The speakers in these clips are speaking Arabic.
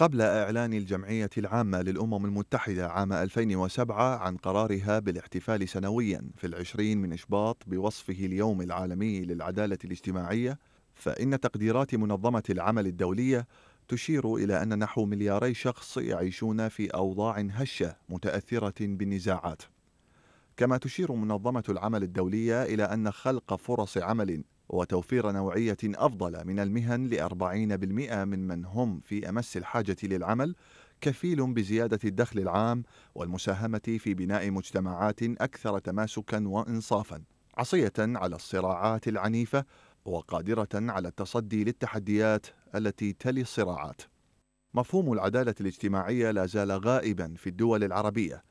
قبل إعلان الجمعية العامة للأمم المتحدة عام 2007 عن قرارها بالاحتفال سنويا في العشرين من إشباط بوصفه اليوم العالمي للعدالة الاجتماعية فإن تقديرات منظمة العمل الدولية تشير إلى أن نحو ملياري شخص يعيشون في أوضاع هشة متأثرة بالنزاعات كما تشير منظمة العمل الدولية إلى أن خلق فرص عمل وتوفير نوعية أفضل من المهن لأربعين بالمئة من من هم في أمس الحاجة للعمل كفيل بزيادة الدخل العام والمساهمة في بناء مجتمعات أكثر تماسكا وإنصافا عصية على الصراعات العنيفة وقادرة على التصدي للتحديات التي تلي الصراعات مفهوم العدالة الاجتماعية لا زال غائبا في الدول العربية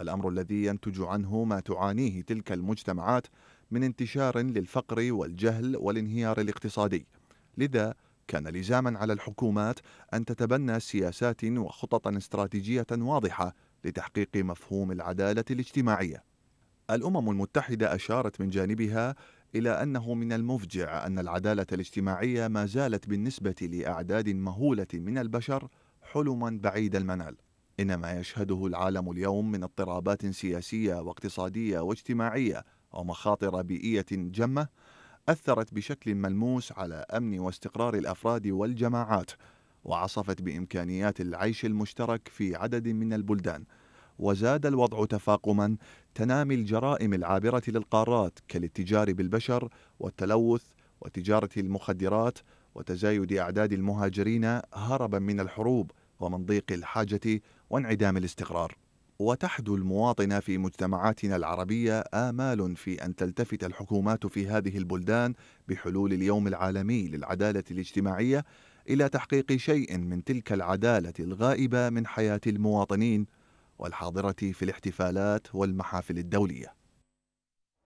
الأمر الذي ينتج عنه ما تعانيه تلك المجتمعات من انتشار للفقر والجهل والانهيار الاقتصادي لذا كان لزاما على الحكومات ان تتبنى سياسات وخططا استراتيجيه واضحه لتحقيق مفهوم العداله الاجتماعيه الامم المتحده اشارت من جانبها الى انه من المفجع ان العداله الاجتماعيه ما زالت بالنسبه لاعداد مهوله من البشر حلما بعيد المنال إن ما يشهده العالم اليوم من اضطرابات سياسية واقتصادية واجتماعية ومخاطر بيئية جمة أثرت بشكل ملموس على أمن واستقرار الأفراد والجماعات وعصفت بإمكانيات العيش المشترك في عدد من البلدان وزاد الوضع تفاقما تنامي الجرائم العابرة للقارات كالاتجار بالبشر والتلوث وتجارة المخدرات وتزايد أعداد المهاجرين هربا من الحروب ومن ضيق الحاجة وانعدام الاستقرار وتحدو المواطن في مجتمعاتنا العربية آمال في أن تلتفت الحكومات في هذه البلدان بحلول اليوم العالمي للعدالة الاجتماعية إلى تحقيق شيء من تلك العدالة الغائبة من حياة المواطنين والحاضرة في الاحتفالات والمحافل الدولية